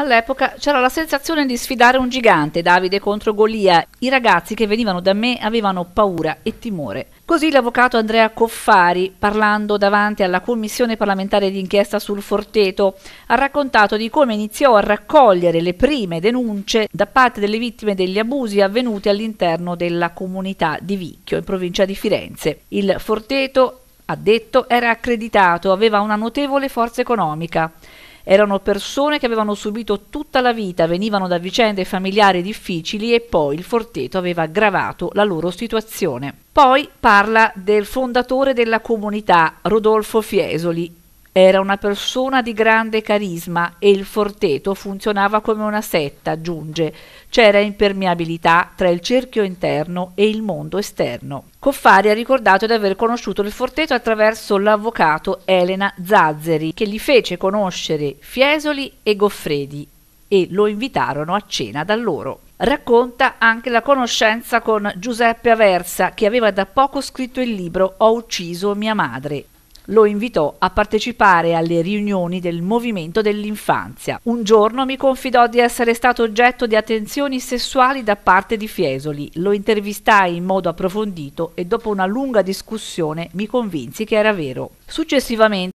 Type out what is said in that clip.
All'epoca c'era la sensazione di sfidare un gigante, Davide contro Golia. I ragazzi che venivano da me avevano paura e timore. Così l'avvocato Andrea Coffari, parlando davanti alla commissione parlamentare d'inchiesta sul Forteto, ha raccontato di come iniziò a raccogliere le prime denunce da parte delle vittime degli abusi avvenuti all'interno della comunità di Vicchio, in provincia di Firenze. Il Forteto, ha detto, era accreditato, aveva una notevole forza economica. Erano persone che avevano subito tutta la vita, venivano da vicende familiari difficili e poi il Forteto aveva aggravato la loro situazione. Poi parla del fondatore della comunità, Rodolfo Fiesoli, era una persona di grande carisma e il forteto funzionava come una setta, aggiunge. C'era impermeabilità tra il cerchio interno e il mondo esterno. Coffari ha ricordato di aver conosciuto il forteto attraverso l'avvocato Elena Zazzeri, che gli fece conoscere Fiesoli e Goffredi e lo invitarono a cena da loro. Racconta anche la conoscenza con Giuseppe Aversa, che aveva da poco scritto il libro Ho ucciso mia madre lo invitò a partecipare alle riunioni del Movimento dell'Infanzia. Un giorno mi confidò di essere stato oggetto di attenzioni sessuali da parte di Fiesoli. Lo intervistai in modo approfondito e dopo una lunga discussione mi convinsi che era vero. Successivamente